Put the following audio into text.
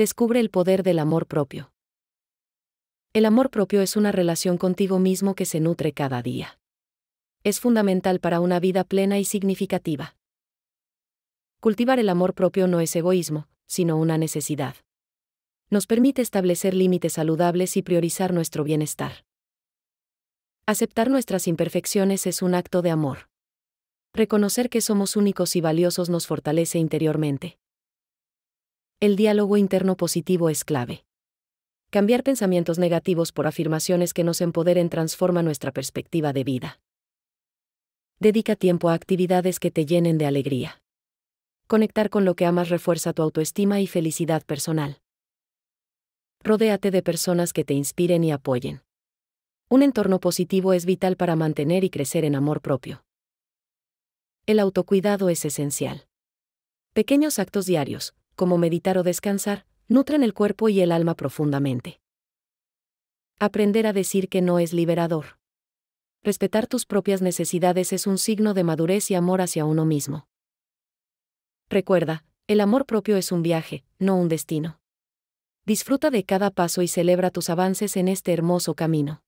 descubre el poder del amor propio. El amor propio es una relación contigo mismo que se nutre cada día. Es fundamental para una vida plena y significativa. Cultivar el amor propio no es egoísmo, sino una necesidad. Nos permite establecer límites saludables y priorizar nuestro bienestar. Aceptar nuestras imperfecciones es un acto de amor. Reconocer que somos únicos y valiosos nos fortalece interiormente el diálogo interno positivo es clave. Cambiar pensamientos negativos por afirmaciones que nos empoderen transforma nuestra perspectiva de vida. Dedica tiempo a actividades que te llenen de alegría. Conectar con lo que amas refuerza tu autoestima y felicidad personal. Rodéate de personas que te inspiren y apoyen. Un entorno positivo es vital para mantener y crecer en amor propio. El autocuidado es esencial. Pequeños actos diarios, como meditar o descansar, nutren el cuerpo y el alma profundamente. Aprender a decir que no es liberador. Respetar tus propias necesidades es un signo de madurez y amor hacia uno mismo. Recuerda, el amor propio es un viaje, no un destino. Disfruta de cada paso y celebra tus avances en este hermoso camino.